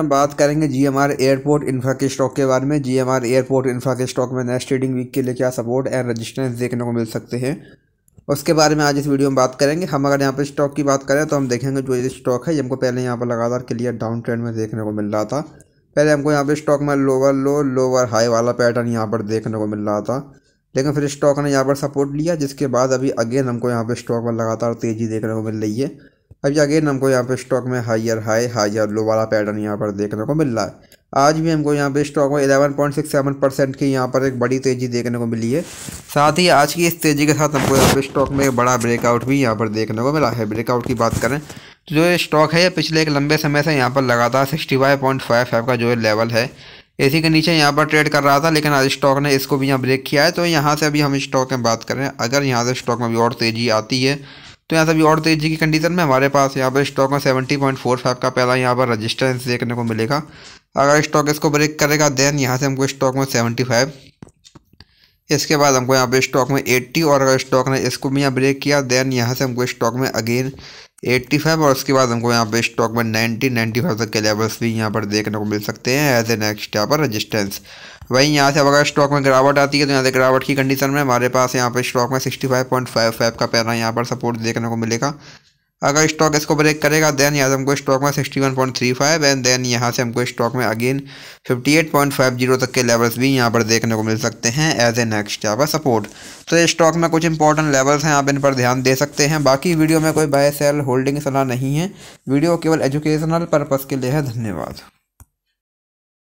हम बात करेंगे G M R airport infra के स्टॉक के बारे में G M R airport infra के स्टॉक में नेक्स्ट ट्रेडिंग वीक के लिए क्या सपोर्ट एंड रजिस्टेंस देखने को मिल सकते हैं उसके बारे में आज इस वीडियो में बात करेंगे हम अगर यहाँ पर स्टॉक की बात करें तो हम देखेंगे जो ये स्टॉक है हमको पहले यहाँ पर लगातार क्लियर डाउन ट्रेंड में देखने को मिल रहा था पहले हमको यहाँ पर स्टॉक में लोअर लो लोअर हाई वाला पैटर्न यहाँ पर देखने को मिल रहा था लेकिन फिर स्टॉक ने यहाँ पर सपोर्ट लिया जिसके बाद अभी अगेन हमको यहाँ पर स्टॉक में लगातार तेज़ी देखने को मिल रही है अभी अगेन हमको यहाँ पे स्टॉक में हायर हाई हायर लो वाला पैटर्न यहाँ पर देखने को मिल रहा है आज भी हमको यहाँ पे स्टॉक में eleven point six seven percent की यहाँ पर एक बड़ी तेज़ी देखने को मिली है साथ ही आज की इस तेज़ी के साथ हमको यहाँ पे स्टॉक में एक बड़ा ब्रेकआउट भी यहाँ पर देखने को मिला है ब्रेकआउट की बात करें तो जो ये स्टॉक है पिछले एक लंबे समय से यहाँ पर लगातार सिक्सटी का जो लेवल है इसी के नीचे यहाँ पर ट्रेड कर रहा था लेकिन आज स्टॉक ने इसको भी यहाँ ब्रेक किया है तो यहाँ से अभी हम स्टॉक में बात करें अगर यहाँ से स्टॉक में भी और तेज़ी आती है तो यहाँ से सभी और तेजी की कंडीशन में हमारे पास यहाँ पर स्टॉक में सेवेंटी पॉइंट फोर फाइव का पहला यहाँ पर रजिस्टेंस देखने को मिलेगा अगर स्टॉक इसको ब्रेक करेगा देन यहाँ से हमको स्टॉक में सेवेंटी फाइव इसके बाद हमको यहाँ पे स्टॉक में 80 और अगर स्टॉक ने इसको भी यहाँ ब्रेक किया देन यहाँ से हमको स्टॉक में अगेन 85 और उसके बाद हमको यहाँ पे स्टॉक में 90 95 तक के लेवल्स भी यहाँ पर देखने को मिल सकते हैं एज ए नेक्स्ट यहाँ पर रजिस्टेंस वहीं यहाँ से अब अगर स्टॉक में गिरावट आती है तो यहाँ से गिरावट की कंडीशन में हमारे पास यहाँ पर स्टॉक में सिक्सटी का पैरा यहाँ पर सपोर्ट देखने को मिलेगा अगर स्टॉक इसको ब्रेक करेगा देन यहाँ से हमको स्टॉक में sixty one point three five and then यहाँ से हमको स्टॉक में again fifty eight point five zero तक के लेवल्स भी यहाँ पर देखने को मिल सकते हैं एज ए नेक्स्ट यहाँ पर सपोर्ट तो ये स्टॉक में कुछ इंपॉर्टेंट लेवल्स हैं आप इन पर ध्यान दे सकते हैं बाकी वीडियो में कोई बाय सेल होल्डिंग सलाह नहीं है वीडियो केवल एजुकेशनल पर्पज़ के लिए है धन्यवाद